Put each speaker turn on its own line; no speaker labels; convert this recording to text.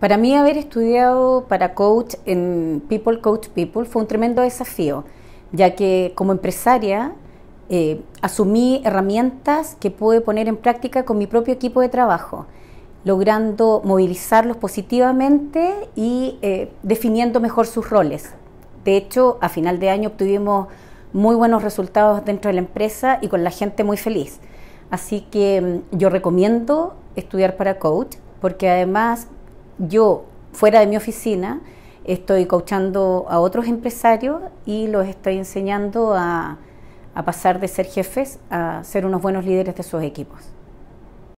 Para mí haber estudiado para coach en People Coach People fue un tremendo desafío, ya que como empresaria eh, asumí herramientas que pude poner en práctica con mi propio equipo de trabajo, logrando movilizarlos positivamente y eh, definiendo mejor sus roles. De hecho, a final de año obtuvimos muy buenos resultados dentro de la empresa y con la gente muy feliz. Así que mm, yo recomiendo estudiar para coach porque además yo, fuera de mi oficina, estoy coachando a otros empresarios y los estoy enseñando a, pasar de ser jefes a ser unos buenos líderes de sus equipos.